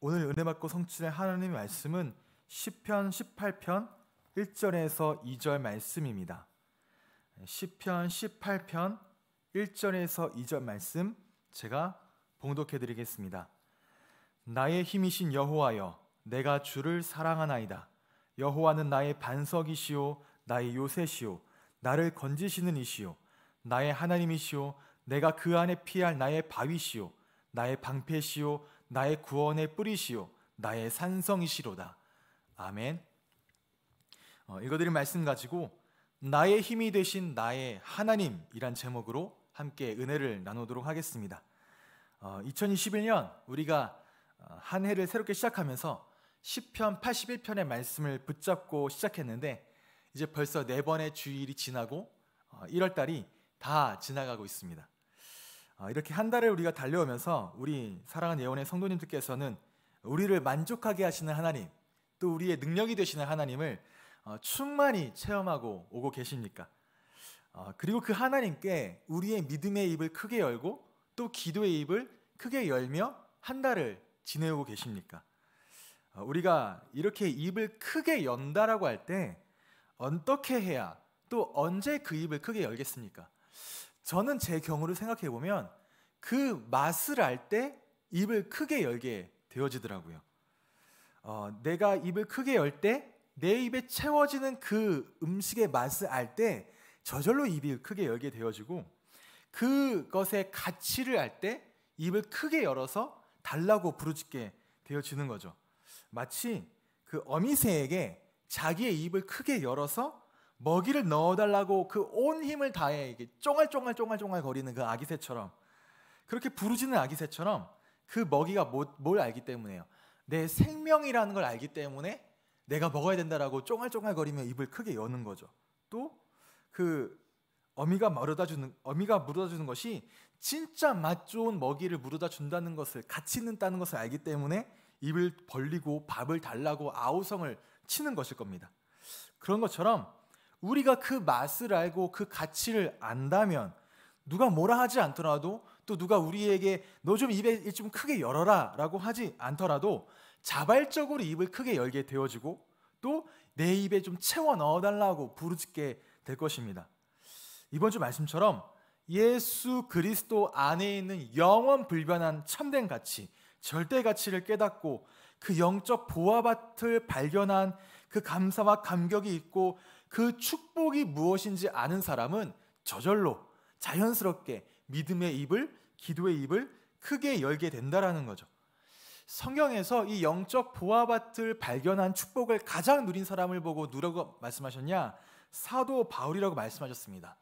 오늘 은혜 받고 성취된 하나님의 말씀은 10편 18편 1절에서 2절 말씀입니다. 10편 18편 1절에서 2절 말씀 제가 봉독해 드리겠습니다. 나의 힘이신 여호와여 내가 주를 사랑하나이다. 여호와는 나의 반석이시오 나의 요새시오 나를 건지시는 이시오 나의 하나님이시오 내가 그 안에 피할 나의 바위시오 나의 방패시오 나의 구원의 뿌리시요 나의 산성이시로다. 아멘. 어, 읽어드릴 말씀 가지고 나의 힘이 되신 나의 하나님이란 제목으로 함께 은혜를 나누도록 하겠습니다. 어, 2021년 우리가 어, 한 해를 새롭게 시작하면서 10편 81편의 말씀을 붙잡고 시작했는데 이제 벌써 네 번의 주일이 지나고 1월달이 어, 다 지나가고 있습니다. 어, 이렇게 한 달을 우리가 달려오면서 우리 사랑하는 예원의 성도님들께서는 우리를 만족하게 하시는 하나님, 또 우리의 능력이 되시는 하나님을 어, 충만히 체험하고 오고 계십니까? 어, 그리고 그 하나님께 우리의 믿음의 입을 크게 열고 또 기도의 입을 크게 열며 한 달을 지내고 계십니까? 우리가 이렇게 입을 크게 연다라고 할 때 어떻게 해야 또 언제 그 입을 크게 열겠습니까? 저는 제 경우를 생각해 보면 그 맛을 알 때 입을 크게 열게 되어지더라고요. 어, 내가 입을 크게 열 때 내 입에 채워지는 그 음식의 맛을 알 때 저절로 입이 크게 열게 되어지고 그것의 가치를 알 때 입을 크게 열어서 달라고 부르짖게 되어지는 거죠. 마치 그 어미새에게 자기의 입을 크게 열어서 먹이를 넣어달라고 그 온 힘을 다해 이게 쫑알쫑알쫑알쫑알 거리는 그 아기새처럼 그렇게 부르짖는 아기새처럼 그 먹이가 뭐, 뭘 알기 때문에요. 내 생명이라는 걸 알기 때문에 내가 먹어야 된다라고 쫑알쫑알 거리며 입을 크게 여는 거죠. 또 그 어미가 물어다 주는 어미가 물어다 주는 것이 진짜 맛 좋은 먹이를 물어다 준다는 것을 같이 는다는 것을 알기 때문에 입을 벌리고 밥을 달라고 아우성을 치는 것일 겁니다. 그런 것처럼 우리가 그 맛을 알고 그 가치를 안다면 누가 뭐라 하지 않더라도 또 누가 우리에게 너 좀 입에 좀 크게 열어라 라고 하지 않더라도 자발적으로 입을 크게 열게 되어지고 또 내 입에 좀 채워 넣어달라고 부르짖게 될 것입니다. 이번 주 말씀처럼 예수 그리스도 안에 있는 영원 불변한 참된 가치, 절대 가치를 깨닫고 그 영적 보아밭을 발견한 그 감사와 감격이 있고 그 축복이 무엇인지 아는 사람은 저절로 자연스럽게 믿음의 입을 기도의 입을 크게 열게 된다라는 거죠. 성경에서 이 영적 보아밭을 발견한 축복을 가장 누린 사람을 보고 누라고 말씀하셨냐? 사도 바울이라고 말씀하셨습니다.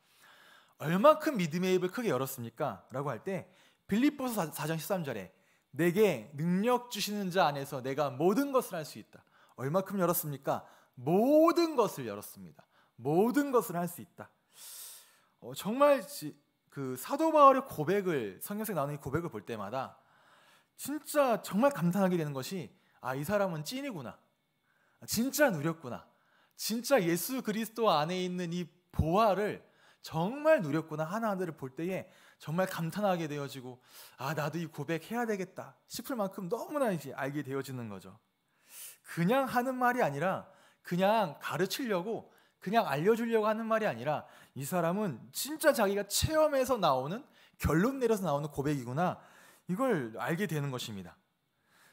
얼만큼 믿음의 입을 크게 열었습니까? 라고 할 때 빌립보서 4장 13절에 내게 능력 주시는 자 안에서 내가 모든 것을 할 수 있다. 얼만큼 열었습니까? 모든 것을 열었습니다. 모든 것을 할 수 있다. 어, 정말 지, 그 사도 바울의 고백을 성경책 나오는 이 고백을 볼 때마다 진짜 정말 감탄하게 되는 것이 아 이 사람은 찐이구나. 아, 진짜 누렸구나. 진짜 예수 그리스도 안에 있는 이 보화를 정말 누렸구나 하나하나를 볼 때에 정말 감탄하게 되어지고 아 나도 이 고백해야 되겠다 싶을 만큼 너무나 이제 알게 되어지는 거죠. 그냥 하는 말이 아니라 그냥 가르치려고 그냥 알려주려고 하는 말이 아니라 이 사람은 진짜 자기가 체험해서 나오는 결론 내려서 나오는 고백이구나 이걸 알게 되는 것입니다.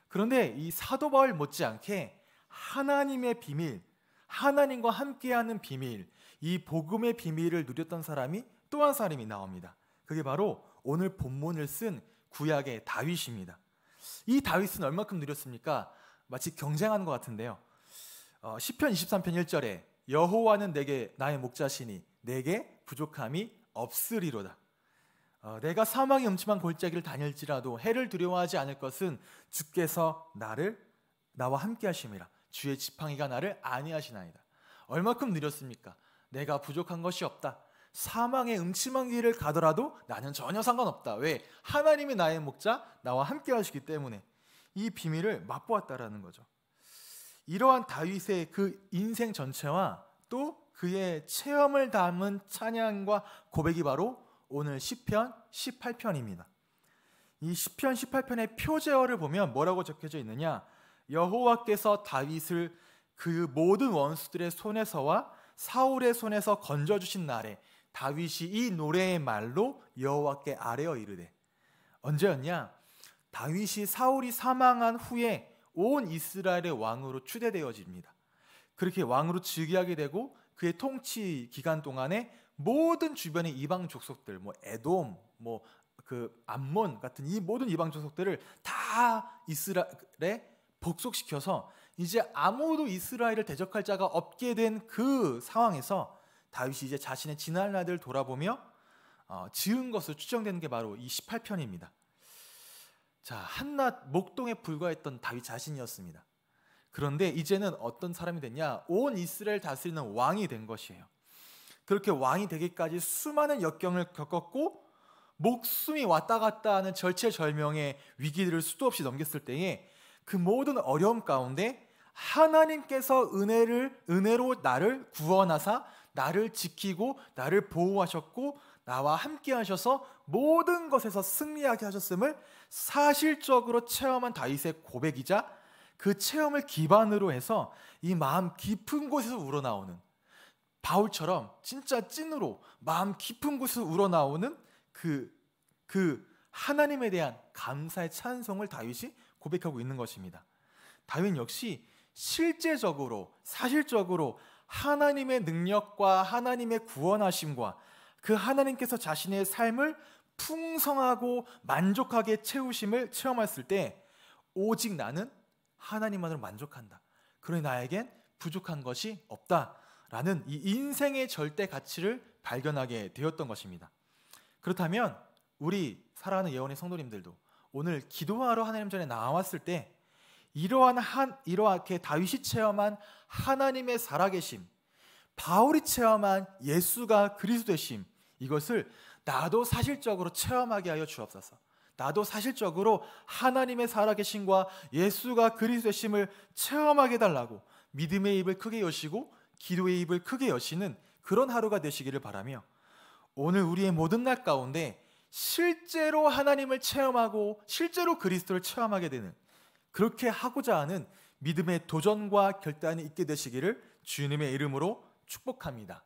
그런데 이 사도 바울 못지않게 하나님의 비밀, 하나님과 함께하는 비밀, 이 복음의 비밀을 누렸던 사람이 또 한 사람이 나옵니다. 그게 바로 오늘 본문을 쓴 구약의 다윗입니다. 이 다윗은 얼마큼 누렸습니까? 마치 경쟁하는 것 같은데요. 어, 10편 23편 1절에 여호와는 내게 나의 목자시니 내게 부족함이 없으리로다. 어, 내가 사망의 음침한 골짜기를 다닐지라도 해를 두려워하지 않을 것은 주께서 나를 나와 함께 하심이라. 주의 지팡이가 나를 안위하시나이다. 얼마큼 느렸습니까? 내가 부족한 것이 없다. 사망의 음침한 길을 가더라도 나는 전혀 상관없다. 왜? 하나님이 나의 목자, 나와 함께 하시기 때문에 이 비밀을 맛보았다라는 거죠. 이러한 다윗의 그 인생 전체와 또 그의 체험을 담은 찬양과 고백이 바로 오늘 시편 18편입니다. 이 시편 18편의 표제어를 보면 뭐라고 적혀져 있느냐? 여호와께서 다윗을 그 모든 원수들의 손에서와 사울의 손에서 건져 주신 날에 다윗이 이 노래의 말로 여호와께 아뢰어 이르되 언제였냐? 다윗이 사울이 사망한 후에 온 이스라엘의 왕으로 추대되어집니다. 그렇게 왕으로 즉위하게 되고 그의 통치 기간 동안에 모든 주변의 이방 족속들, 뭐 에돔, 뭐 그 암몬 같은 이 모든 이방 족속들을 다 이스라엘에 복속시켜서 이제 아무도 이스라엘을 대적할 자가 없게 된 그 상황에서 다윗이 이제 자신의 지난 날들 돌아보며 어, 지은 것으로 추정되는 게 바로 이 18편입니다. 자, 한낱 목동에 불과했던 다윗 자신이었습니다. 그런데 이제는 어떤 사람이 됐냐? 온 이스라엘 다스리는 왕이 된 것이에요. 그렇게 왕이 되기까지 수많은 역경을 겪었고 목숨이 왔다 갔다 하는 절체절명의 위기들을 수도 없이 넘겼을 때에 그 모든 어려움 가운데 하나님께서 은혜를 은혜로 나를 구원하사 나를 지키고 나를 보호하셨고 나와 함께 하셔서 모든 것에서 승리하게 하셨음을 사실적으로 체험한 다윗의 고백이자 그 체험을 기반으로 해서 이 마음 깊은 곳에서 우러나오는 바울처럼 진짜 찐으로 마음 깊은 곳에서 우러나오는 그, 그 하나님에 대한 감사의 찬송을 다윗이 고백하고 있는 것입니다. 다윗 역시 실제적으로 사실적으로 하나님의 능력과 하나님의 구원하심과 그 하나님께서 자신의 삶을 풍성하고 만족하게 채우심을 체험했을 때 오직 나는 하나님만으로 만족한다. 그러니 나에겐 부족한 것이 없다. 라는 이 인생의 절대 가치를 발견하게 되었던 것입니다. 그렇다면 우리 살아가는 예언의 성도님들도 오늘 기도하러 하나님 전에 나왔을 때 이러한 한 이러하게 다윗이 체험한 하나님의 살아계심 바울이 체험한 예수가 그리스도의심 이것을 나도 사실적으로 체험하게 하여 주옵소서. 나도 사실적으로 하나님의 살아계신과 예수가 그리스도 심을 체험하게 달라고 믿음의 입을 크게 여시고 기도의 입을 크게 여시는 그런 하루가 되시기를 바라며 오늘 우리의 모든 날 가운데 실제로 하나님을 체험하고 실제로 그리스도를 체험하게 되는 그렇게 하고자 하는 믿음의 도전과 결단이 있게 되시기를 주님의 이름으로 축복합니다.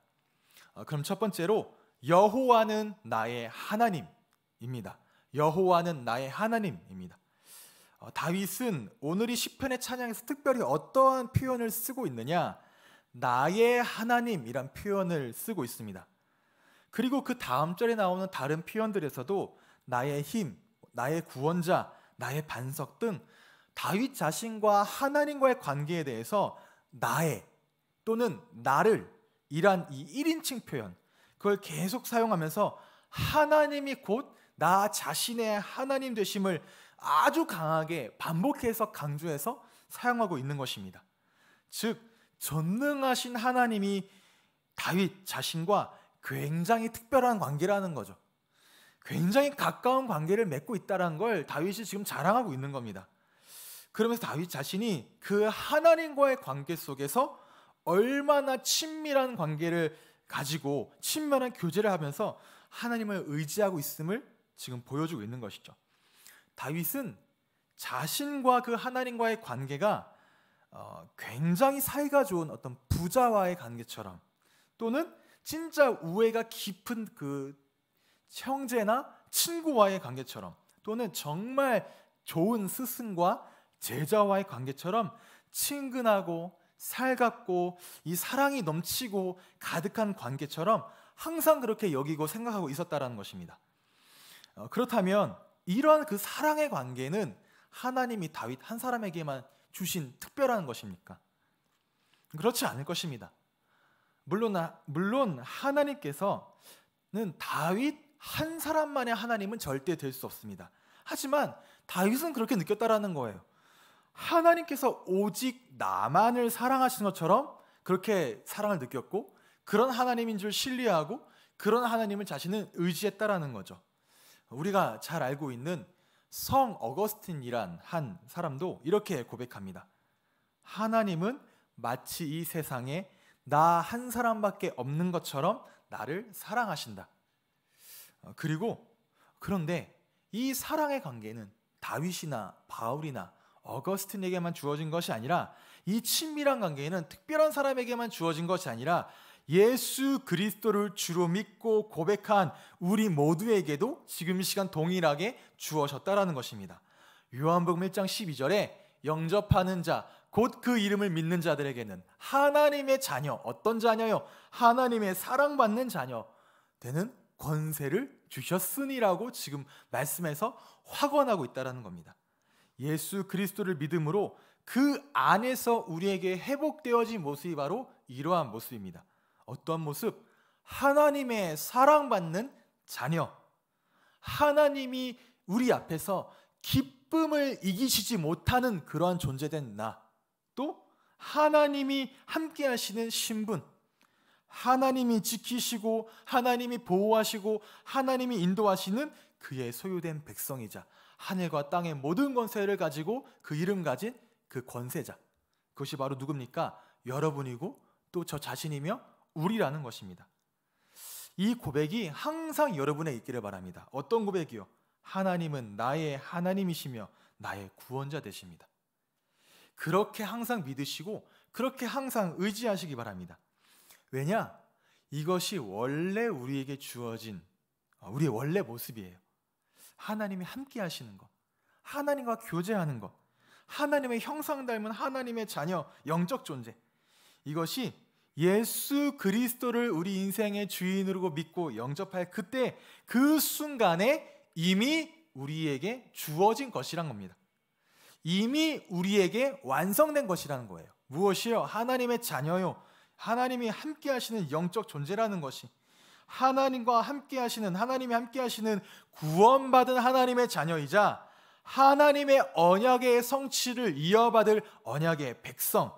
어, 그럼 첫 번째로 여호와는 나의 하나님입니다. 여호와는 나의 하나님입니다. 어, 다윗은 오늘이 시편의 찬양에서 특별히 어떠한 표현을 쓰고 있느냐? 나의 하나님이란 표현을 쓰고 있습니다. 그리고 그 다음 절에 나오는 다른 표현들에서도 나의 힘, 나의 구원자, 나의 반석 등 다윗 자신과 하나님과의 관계에 대해서 나의 또는 나를 이란 이 1인칭 표현 그걸 계속 사용하면서 하나님이 곧 나 자신의 하나님 되심을 아주 강하게 반복해서 강조해서 사용하고 있는 것입니다. 즉 전능하신 하나님이 다윗 자신과 굉장히 특별한 관계라는 거죠. 굉장히 가까운 관계를 맺고 있다는 라걸 다윗이 지금 자랑하고 있는 겁니다. 그러면서 다윗 자신이 그 하나님과의 관계 속에서 얼마나 친밀한 관계를 가지고 친밀한 교제를 하면서 하나님을 의지하고 있음을 지금 보여주고 있는 것이죠. 다윗은 자신과 그 하나님과의 관계가 어, 굉장히 사이가 좋은 어떤 부자와의 관계처럼 또는 진짜 우애가 깊은 그 형제나 친구와의 관계처럼 또는 정말 좋은 스승과 제자와의 관계처럼 친근하고 살갑고 이 사랑이 넘치고 가득한 관계처럼 항상 그렇게 여기고 생각하고 있었다라는 것입니다. 어, 그렇다면 이러한 그 사랑의 관계는 하나님이 다윗 한 사람에게만 주신 특별한 것입니까? 그렇지 않을 것입니다. 물론 물론 하나님께서는 다윗 한 사람만의 하나님은 절대 될 수 없습니다. 하지만 다윗은 그렇게 느꼈다라는 거예요. 하나님께서 오직 나만을 사랑하시는 것처럼 그렇게 사랑을 느꼈고 그런 하나님인 줄 신뢰하고 그런 하나님을 자신은 의지했다라는 거죠. 우리가 잘 알고 있는 성 어거스틴이란 한 사람도 이렇게 고백합니다. 하나님은 마치 이 세상에 나 한 사람밖에 없는 것처럼 나를 사랑하신다. 어, 그리고 그런데 이 사랑의 관계는 다윗이나 바울이나 어거스틴에게만 주어진 것이 아니라 이 친밀한 관계는 특별한 사람에게만 주어진 것이 아니라 예수 그리스도를 주로 믿고 고백한 우리 모두에게도 지금 시간 동일하게 주어졌다라는 것입니다. 요한복음 1장 12절에 영접하는 자, 곧 그 이름을 믿는 자들에게는 하나님의 자녀, 어떤 자녀요? 하나님의 사랑받는 자녀 되는 권세를 주셨으니라고 지금 말씀에서 확언하고 있다라는 겁니다. 예수 그리스도를 믿음으로 그 안에서 우리에게 회복되어진 모습이 바로 이러한 모습입니다. 어떠 모습? 하나님의 사랑받는 자녀. 하나님이 우리 앞에서 기쁨을 이기시지 못하는 그러한 존재된 나. 또 하나님이 함께 하시는 신분. 하나님이 지키시고 하나님이 보호하시고 하나님이 인도하시는 그의 소유된 백성이자 하늘과 땅의 모든 권세를 가지고 그 이름 가진 그 권세자. 그것이 바로 누굽니까? 여러분이고 또 저 자신이며 우리라는 것입니다. 이 고백이 항상 여러분에 있기를 바랍니다. 어떤 고백이요? 하나님은 나의 하나님이시며 나의 구원자 되십니다. 그렇게 항상 믿으시고 그렇게 항상 의지하시기 바랍니다. 왜냐? 이것이 원래 우리에게 주어진 어, 우리의 원래 모습이에요. 하나님이 함께 하시는 것, 하나님과 교제하는 것, 하나님의 형상 닮은 하나님의 자녀, 영적 존재. 이것이 예수 그리스도를 우리 인생의 주인으로 믿고 영접할 그때 그 순간에 이미 우리에게 주어진 것이란 겁니다. 이미 우리에게 완성된 것이라는 거예요. 무엇이요? 하나님의 자녀요. 하나님이 함께 하시는 영적 존재라는 것이. 하나님과 함께 하시는 하나님이 함께 하시는 구원받은 하나님의 자녀이자 하나님의 언약의 성취를 이어받을 언약의 백성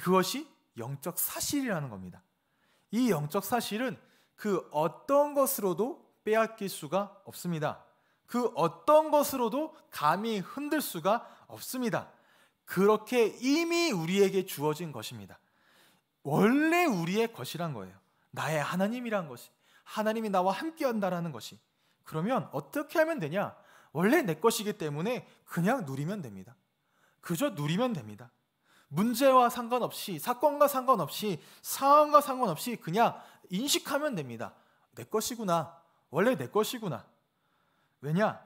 그것이 영적 사실이라는 겁니다. 이 영적 사실은 그 어떤 것으로도 빼앗길 수가 없습니다. 그 어떤 것으로도 감히 흔들 수가 없습니다. 그렇게 이미 우리에게 주어진 것입니다. 원래 우리의 것이란 거예요. 나의 하나님이란 것이 하나님이 나와 함께 한다라는 것이 그러면 어떻게 하면 되냐? 원래 내 것이기 때문에 그냥 누리면 됩니다. 그저 누리면 됩니다. 문제와 상관없이 사건과 상관없이 상황과 상관없이 그냥 인식하면 됩니다. 내 것이구나. 원래 내 것이구나. 왜냐?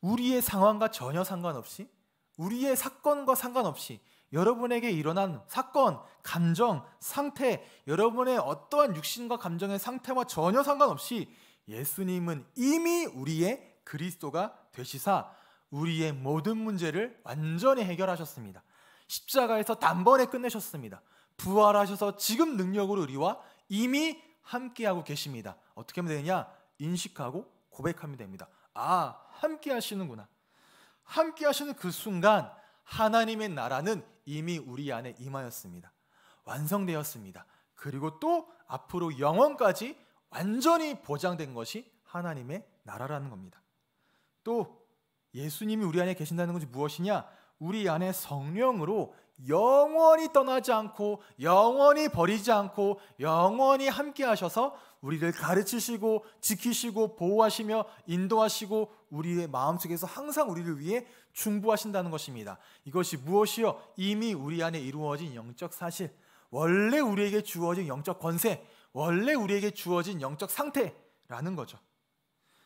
우리의 상황과 전혀 상관없이 우리의 사건과 상관없이 여러분에게 일어난 사건, 감정, 상태, 여러분의 어떠한 육신과 감정의 상태와 전혀 상관없이 예수님은 이미 우리의 그리스도가 되시사 우리의 모든 문제를 완전히 해결하셨습니다. 십자가에서 단번에 끝내셨습니다. 부활하셔서 지금 능력으로 우리와 이미 함께하고 계십니다. 어떻게 하면 되느냐? 인식하고 고백하면 됩니다. 아, 함께 하시는구나. 함께 하시는 그 순간 하나님의 나라는 이미 우리 안에 임하였습니다. 완성되었습니다. 그리고 또 앞으로 영원까지 완전히 보장된 것이 하나님의 나라라는 겁니다. 또 예수님이 우리 안에 계신다는 것이 무엇이냐? 우리 안에 성령으로 영원히 떠나지 않고 영원히 버리지 않고 영원히 함께 하셔서 우리를 가르치시고 지키시고 보호하시며 인도하시고 우리의 마음속에서 항상 우리를 위해 중부하신다는 것입니다. 이것이 무엇이요? 이미 우리 안에 이루어진 영적 사실, 원래 우리에게 주어진 영적 권세, 원래 우리에게 주어진 영적 상태라는 거죠.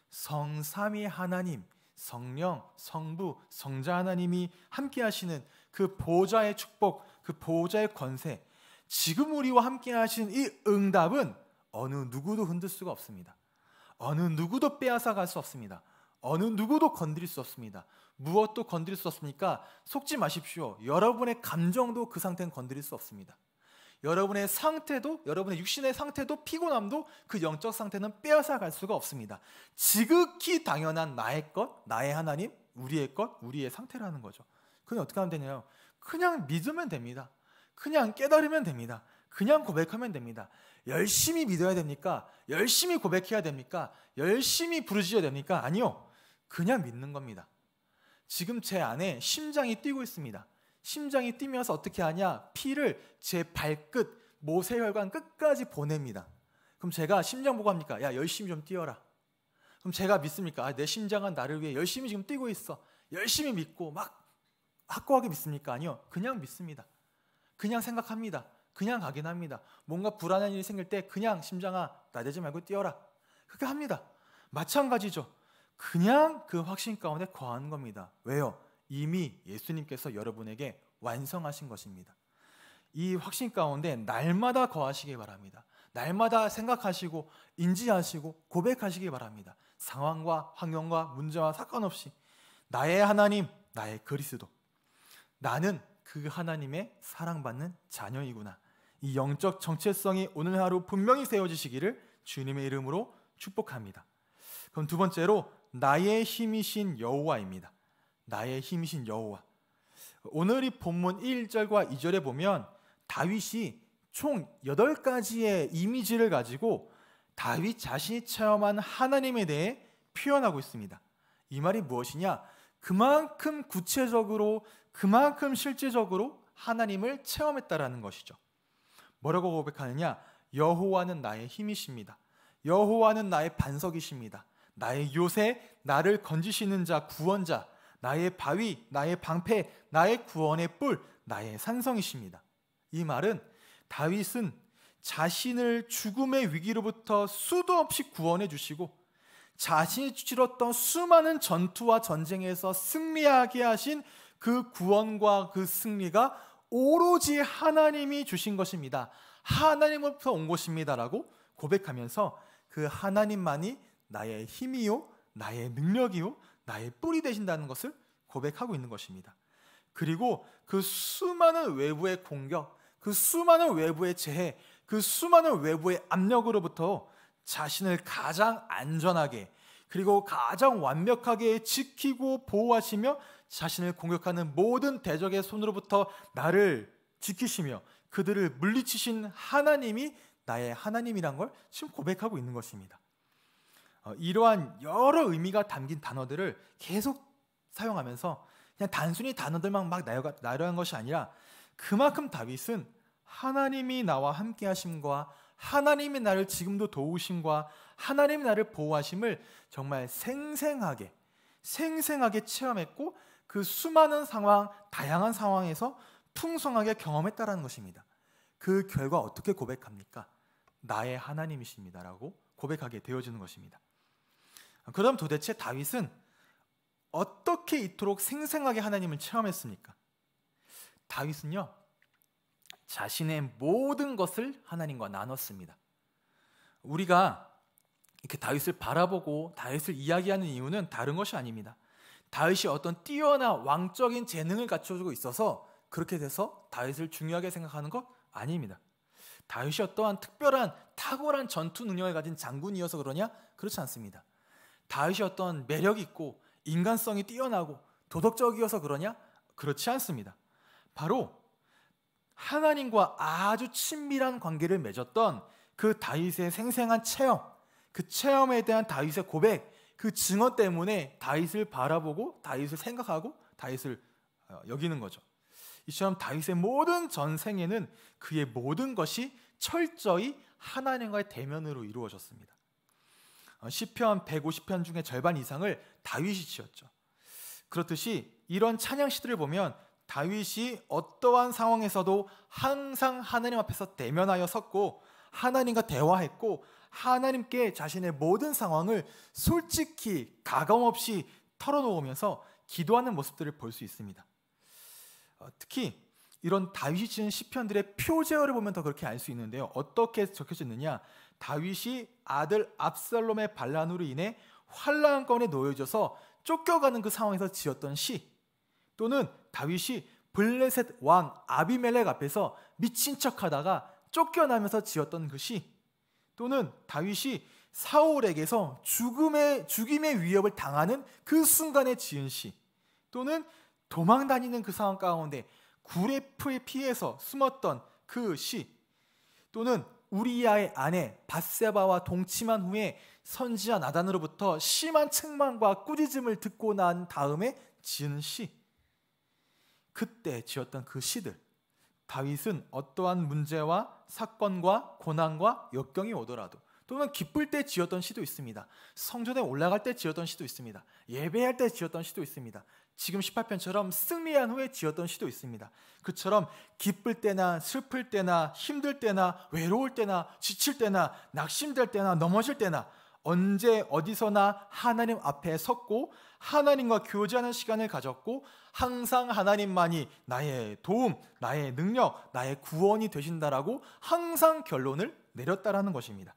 성삼위 하나님, 성령, 성부, 성자 하나님이 함께 하시는 그 보좌의 축복, 그 보좌의 권세, 지금 우리와 함께 하신 이 응답은 어느 누구도 흔들 수가 없습니다. 어느 누구도 빼앗아 갈 수 없습니다. 어느 누구도 건드릴 수 없습니다. 무엇도 건드릴 수 없으니까 속지 마십시오. 여러분의 감정도 그 상태는 건드릴 수 없습니다. 여러분의 상태도 여러분의 육신의 상태도 피곤함도 그 영적 상태는 빼앗아 갈 수가 없습니다. 지극히 당연한 나의 것, 나의 하나님, 우리의 것, 우리의 상태라는 거죠. 그건 어떻게 하면 되냐요? 그냥 믿으면 됩니다. 그냥 깨달으면 됩니다. 그냥 고백하면 됩니다. 열심히 믿어야 됩니까? 열심히 고백해야 됩니까? 열심히 부르짖어야 됩니까? 아니요. 그냥 믿는 겁니다. 지금 제 안에 심장이 뛰고 있습니다. 심장이 뛰면서 어떻게 하냐? 피를 제 발끝, 모세혈관 끝까지 보냅니다. 그럼 제가 심장 보고 합니까? 야, 열심히 좀 뛰어라. 그럼 제가 믿습니까? 아, 내 심장은 나를 위해 열심히 지금 뛰고 있어. 열심히 믿고 막 확고하게 믿습니까? 아니요. 그냥 믿습니다. 그냥 생각합니다. 그냥 가긴 합니다. 뭔가 불안한 일이 생길 때 그냥 심장아, 나대지 말고 뛰어라. 그렇게 합니다. 마찬가지죠. 그냥 그 확신 가운데 거하는 겁니다. 왜요? 이미 예수님께서 여러분에게 완성하신 것입니다. 이 확신 가운데 날마다 거하시기 바랍니다. 날마다 생각하시고 인지하시고 고백하시기 바랍니다. 상황과 환경과 문제와 사건 없이 나의 하나님, 나의 그리스도. 나는 그 하나님의 사랑받는 자녀이구나. 이 영적 정체성이 오늘 하루 분명히 세워지시기를 주님의 이름으로 축복합니다. 그럼 두 번째로 나의 힘이신 여호와입니다. 나의 힘이신 여호와. 오늘 이 본문 1절과 2절에 보면 다윗이 총 8가지의 이미지를 가지고 다윗 자신이 체험한 하나님에 대해 표현하고 있습니다. 이 말이 무엇이냐? 그만큼 구체적으로 그만큼 실제적으로 하나님을 체험했다라는 것이죠. 뭐라고 고백하느냐? 여호와는 나의 힘이십니다. 여호와는 나의 반석이십니다. 나의 요새, 나를 건지시는 자, 구원자, 나의 바위, 나의 방패, 나의 구원의 뿔, 나의 산성이십니다. 이 말은 다윗은 자신을 죽음의 위기로부터 수도 없이 구원해 주시고 자신이 치렀던 수많은 전투와 전쟁에서 승리하게 하신 그 구원과 그 승리가 오로지 하나님이 주신 것입니다. 하나님으로부터 온 것입니다라고 고백하면서 그 하나님만이 나의 힘이요, 나의 능력이요, 나의 뿌리 되신다는 것을 고백하고 있는 것입니다. 그리고 그 수많은 외부의 공격, 그 수많은 외부의 재해, 그 수많은 외부의 압력으로부터 자신을 가장 안전하게 그리고 가장 완벽하게 지키고 보호하시며 자신을 공격하는 모든 대적의 손으로부터 나를 지키시며 그들을 물리치신 하나님이 나의 하나님이란 걸 지금 고백하고 있는 것입니다. 어, 이러한 여러 의미가 담긴 단어들을 계속 사용하면서 그냥 단순히 단어들만 막 나열한 것이 아니라 그만큼 다윗은 하나님이 나와 함께 하심과 하나님이 나를 지금도 도우심과 하나님이 나를 보호하심을 정말 생생하게 생생하게 체험했고 그 수많은 상황, 다양한 상황에서 풍성하게 경험했다라는 것입니다. 그 결과 어떻게 고백합니까? 나의 하나님이십니다라고 고백하게 되어지는 것입니다. 그럼 도대체 다윗은 어떻게 이토록 생생하게 하나님을 체험했습니까? 다윗은요, 자신의 모든 것을 하나님과 나눴습니다. 우리가 이렇게 다윗을 바라보고 다윗을 이야기하는 이유는 다른 것이 아닙니다. 다윗이 어떤 뛰어나 왕적인 재능을 갖춰주고 있어서 그렇게 돼서 다윗을 중요하게 생각하는 것 아닙니다. 다윗이 어떠한 특별한 탁월한 전투 능력을 가진 장군이어서 그러냐? 그렇지 않습니다. 다윗이 어떤 매력 있고 인간성이 뛰어나고 도덕적이어서 그러냐? 그렇지 않습니다. 바로 하나님과 아주 친밀한 관계를 맺었던 그 다윗의 생생한 체험, 그 체험에 대한 다윗의 고백, 그 증언 때문에 다윗을 바라보고 다윗을 생각하고 다윗을 어, 여기는 거죠. 이처럼 다윗의 모든 전생에는 그의 모든 것이 철저히 하나님과의 대면으로 이루어졌습니다. 어, 시편 150편 중에 절반 이상을 다윗이 지었죠. 그렇듯이 이런 찬양 시들을 보면 다윗이 어떠한 상황에서도 항상 하나님 앞에서 대면하여 섰고 하나님과 대화했고 하나님께 자신의 모든 상황을 솔직히 가감 없이 털어놓으면서 기도하는 모습들을 볼 수 있습니다. 어, 특히 이런 다윗이 지은 시편들의 표제어를 보면 더 그렇게 알 수 있는데요. 어떻게 적혀져 느냐 다윗이 아들 압살롬의 반란으로 인해 환란권에 놓여져서 쫓겨가는 그 상황에서 지었던 시 또는 다윗이 블레셋 왕 아비멜렉 앞에서 미친 척하다가 쫓겨나면서 지었던 그 시 또는 다윗이 사울에게서 죽음의 죽임의 위협을 당하는 그 순간에 지은 시 또는 도망 다니는 그 상황 가운데 구레프의 피해서 숨었던 그 시 또는 우리야의 아내 바세바와 동침한 후에 선지자 나단으로부터 심한 책망과 꾸짖음을 듣고 난 다음에 지은 시. 그때 지었던 그 시들. 다윗은 어떠한 문제와 사건과 고난과 역경이 오더라도 또는 기쁠 때 지었던 시도 있습니다. 성전에 올라갈 때 지었던 시도 있습니다. 예배할 때 지었던 시도 있습니다. 지금 18편처럼 승리한 후에 지었던 시도 있습니다. 그처럼 기쁠 때나 슬플 때나 힘들 때나 외로울 때나 지칠 때나 낙심될 때나 넘어질 때나 언제 어디서나 하나님 앞에 섰고 하나님과 교제하는 시간을 가졌고 항상 하나님만이 나의 도움, 나의 능력, 나의 구원이 되신다라고 항상 결론을 내렸다라는 것입니다.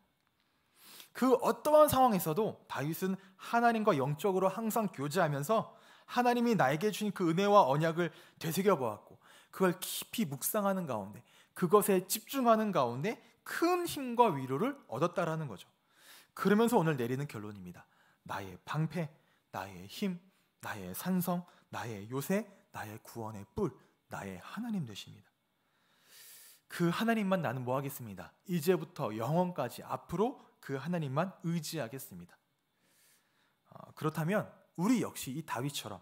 그 어떠한 상황에서도 다윗은 하나님과 영적으로 항상 교제하면서 하나님이 나에게 주신 그 은혜와 언약을 되새겨 보았고 그걸 깊이 묵상하는 가운데 그것에 집중하는 가운데 큰 힘과 위로를 얻었다라는 거죠. 그러면서 오늘 내리는 결론입니다. 나의 방패, 나의 힘, 나의 산성, 나의 요새, 나의 구원의 뿔, 나의 하나님 되십니다. 그 하나님만 나는 뭐 하겠습니다. 이제부터 영원까지 앞으로 그 하나님만 의지하겠습니다. 어, 그렇다면 우리 역시 이 다윗처럼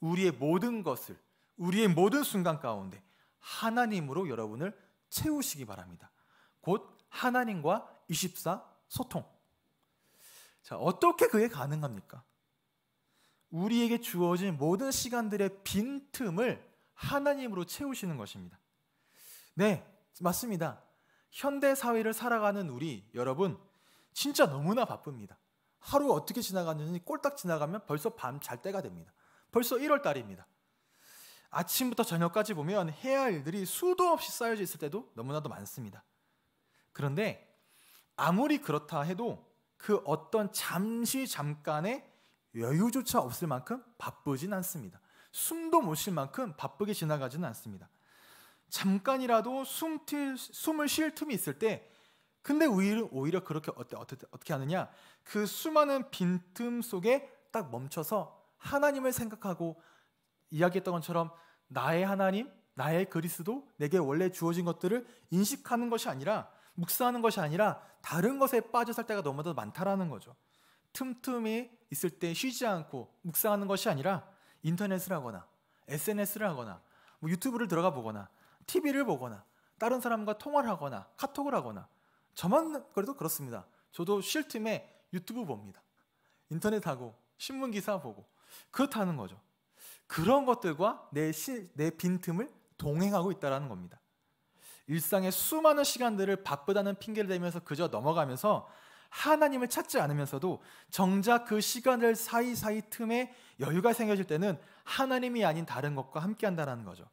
우리의 모든 것을 우리의 모든 순간 가운데 하나님으로 여러분을 채우시기 바랍니다. 곧 하나님과 24 소통. 자, 어떻게 그게 가능합니까? 우리에게 주어진 모든 시간들의 빈틈을 하나님으로 채우시는 것입니다. 네, 맞습니다. 현대 사회를 살아가는 우리 여러분 진짜 너무나 바쁩니다. 하루 어떻게 지나갔는지 꼴딱 지나가면 벌써 밤 잘 때가 됩니다. 벌써 1월 달입니다. 아침부터 저녁까지 보면 해야 할 일들이 수도 없이 쌓여져 있을 때도 너무나도 많습니다. 그런데 아무리 그렇다 해도 그 어떤 잠시 잠깐의 여유조차 없을 만큼 바쁘진 않습니다. 숨도 못 쉴 만큼 바쁘게 지나가지는 않습니다. 잠깐이라도 숨 쉴, 숨을 쉴 틈이 있을 때 근데 오히려, 오히려 그렇게 어때, 어떻게, 어떻게 하느냐? 그 수많은 빈틈 속에 딱 멈춰서 하나님을 생각하고 이야기했던 것처럼 나의 하나님, 나의 그리스도, 내게 원래 주어진 것들을 인식하는 것이 아니라 묵상하는 것이 아니라 다른 것에 빠져 살 때가 너무나도 많다라는 거죠. 틈틈이 있을 때 쉬지 않고 묵상하는 것이 아니라 인터넷을 하거나 SNS를 하거나 뭐 유튜브를 들어가 보거나 TV를 보거나 다른 사람과 통화를 하거나 카톡을 하거나 저만 그래도 그렇습니다. 저도 쉴 틈에 유튜브 봅니다. 인터넷 하고 신문 기사 보고 그렇다는 거죠. 그런 것들과 내, 내 빈틈을 동행하고 있다라는 겁니다. 일상의 수많은 시간들을 바쁘다는 핑계를 대면서 그저 넘어가면서 하나님을 찾지 않으면서도 정작 그 시간을 사이사이 틈에 여유가 생겨질 때는 하나님이 아닌 다른 것과 함께 한다는 거죠.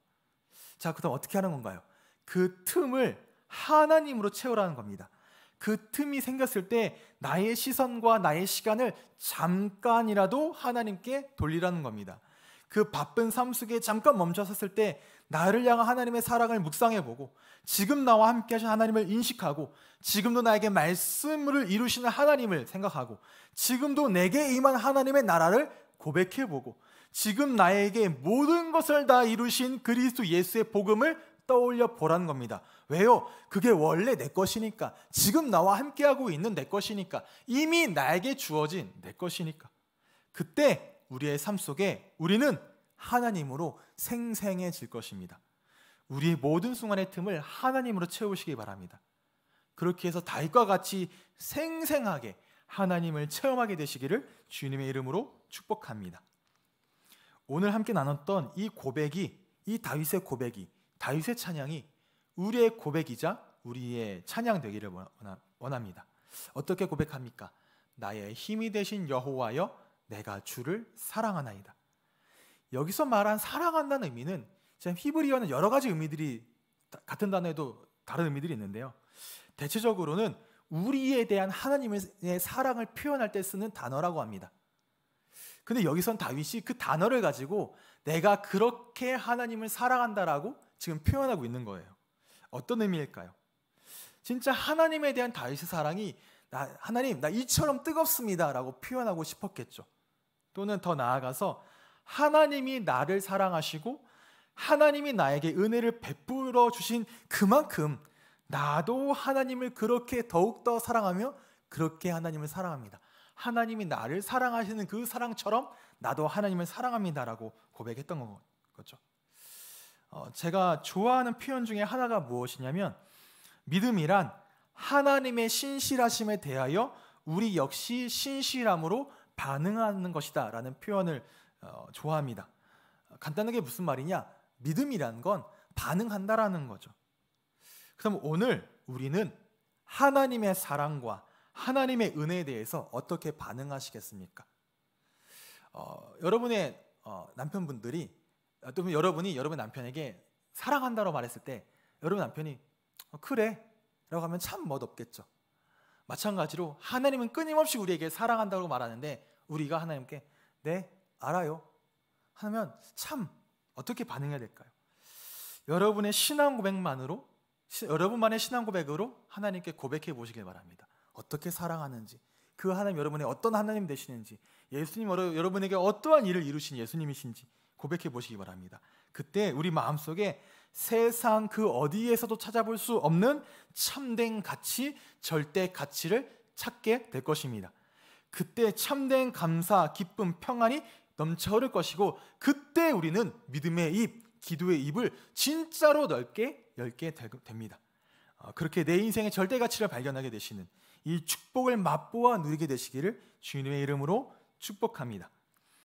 자, 그럼 어떻게 하는 건가요? 그 틈을 하나님으로 채우라는 겁니다. 그 틈이 생겼을 때 나의 시선과 나의 시간을 잠깐이라도 하나님께 돌리라는 겁니다. 그 바쁜 삶 속에 잠깐 멈춰섰을 때 나를 향한 하나님의 사랑을 묵상해보고 지금 나와 함께하신 하나님을 인식하고 지금도 나에게 말씀을 이루시는 하나님을 생각하고 지금도 내게 임한 하나님의 나라를 고백해보고 지금 나에게 모든 것을 다 이루신 그리스도 예수의 복음을 떠올려 보라는 겁니다. 왜요? 그게 원래 내 것이니까. 지금 나와 함께하고 있는 내 것이니까. 이미 나에게 주어진 내 것이니까. 그때 우리의 삶 속에 우리는 하나님으로 생생해질 것입니다. 우리의 모든 순간의 틈을 하나님으로 채우시기 바랍니다. 그렇게 해서 다윗과 같이 생생하게 하나님을 체험하게 되시기를 주님의 이름으로 축복합니다. 오늘 함께 나눴던 이 고백이 이 다윗의 고백이 다윗의 찬양이 우리의 고백이자 우리의 찬양 되기를 원합니다. 어떻게 고백합니까? 나의 힘이 되신 여호와여 내가 주를 사랑하나이다. 여기서 말한 사랑한다는 의미는 지금 히브리어는 여러 가지 의미들이 같은 단어에도 다른 의미들이 있는데요. 대체적으로는 우리에 대한 하나님의 사랑을 표현할 때 쓰는 단어라고 합니다. 근데 여기선 다윗이 그 단어를 가지고 내가 그렇게 하나님을 사랑한다라고 지금 표현하고 있는 거예요. 어떤 의미일까요? 진짜 하나님에 대한 다윗의 사랑이 나, 하나님 나 이처럼 뜨겁습니다라고 표현하고 싶었겠죠. 또는 더 나아가서 하나님이 나를 사랑하시고 하나님이 나에게 은혜를 베풀어 주신 그만큼 나도 하나님을 그렇게 더욱더 사랑하며 그렇게 하나님을 사랑합니다. 하나님이 나를 사랑하시는 그 사랑처럼 나도 하나님을 사랑합니다라고 고백했던 거죠. 어, 제가 좋아하는 표현 중에 하나가 무엇이냐면 믿음이란 하나님의 신실하심에 대하여 우리 역시 신실함으로 반응하는 것이다 라는 표현을 어, 좋아합니다. 간단하게 무슨 말이냐? 믿음이란 건 반응한다라는 거죠. 그럼 오늘 우리는 하나님의 사랑과 하나님의 은혜에 대해서 어떻게 반응하시겠습니까? 어, 여러분의 어, 남편분들이 아, 또 여러분이 여러분 남편에게 사랑한다고 말했을 때 여러분 남편이 어, 그래라고 하면 참 멋없겠죠. 마찬가지로 하나님은 끊임없이 우리에게 사랑한다고 말하는데 우리가 하나님께 네 알아요 하면 참 어떻게 반응해야 될까요? 여러분의 신앙 고백만으로 여러분만의 신앙 고백으로 하나님께 고백해 보시길 바랍니다. 어떻게 사랑하는지 그 하나님 여러분의 어떤 하나님 되시는지 예수님 여러분에게 어떠한 일을 이루신 예수님이신지 고백해 보시기 바랍니다. 그때 우리 마음속에 세상 그 어디에서도 찾아볼 수 없는 참된 가치, 절대 가치를 찾게 될 것입니다. 그때 참된 감사, 기쁨, 평안이 넘쳐 흐를 것이고 그때 우리는 믿음의 입, 기도의 입을 진짜로 넓게 열게 됩니다. 어, 그렇게 내 인생의 절대 가치를 발견하게 되시는 이 축복을 맛보아 누리게 되시기를 주님의 이름으로 축복합니다.